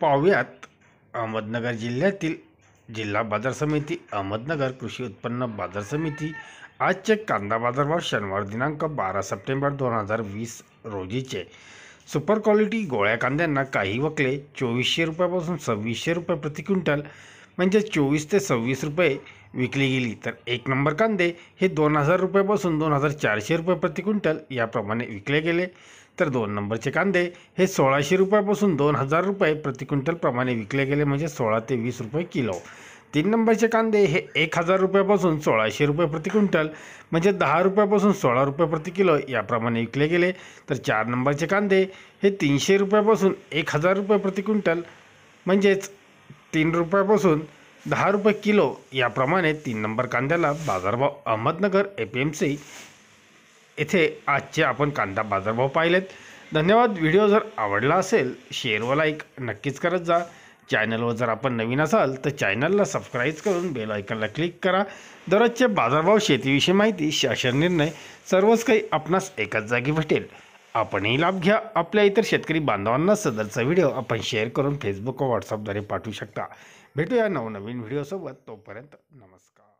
पाव्यात अहमदनगर जिल्ह्यातील जिल्हा बाजार समिती अहमदनगर कृषी उत्पन्न बाजार समिती आजचे कांदा बाजारभाव शनिवार दिनांक बारा सप्टेंबर दोन हजार वीस रोजीचे सुपर क्वालिटी गोळ्या कांद्यांना काही वकले चोवीसशे रुपयापासून सव्वीसशे रुपये प्रति क्विंटल म्हणजे चोवीस ते सव्वीस रुपये विकली गेली तर एक नंबर कांदे हे दोन हजार रुपयापासून दोन हजार चारशे रुपये प्रति क्विंटल याप्रमाणे विकले गेले तर दोन नंबरचे कांदे हे सोळाशे रुपयापासून दोन हजार रुपये प्रति क्विंटलप्रमाणे विकले गेले म्हणजे सोळा ते वीस रुपये किलो तीन नंबरचे कांदे हे एक हजार रुपयापासून सोळाशे रुपये प्रति क्विंटल म्हणजे दहा रुपयापासून सोळा रुपये प्रति किलो याप्रमाणे विकले गेले तर चार नंबरचे कांदे हे तीनशे रुपयापासून एक हजार रुपये प्रति क्विंटल म्हणजेच तीन रुपयापासून दहा रुपये किलो याप्रमाणे तीन नंबर कांद्याला बाजारभाव Ahmednagar A P M C येथे आजचे आपण कांदा बाजारभाव पाहिलेत धन्यवाद व्हिडिओ जर आवडला असेल शेअर व लाईक नक्कीच करत जा चॅनलवर जर आपण नवीन असाल तर चॅनलला सबस्क्राईब करून बेल आयकॉनला क्लिक करा दररोजचे बाजारभाव शेतीविषयी माहिती शासन निर्णय सर्वच काही आपणास एकाच जागी भेटेल आपणही लाभ घ्या आपल्या इतर शेतकरी बांधवांना सदरचा व्हिडिओ आपण शेअर करून फेसबुक व व्हॉट्सअपद्वारे पाठवू शकता भेटूया नवनवीन व्हिडिओसोबत तोपर्यंत नमस्कार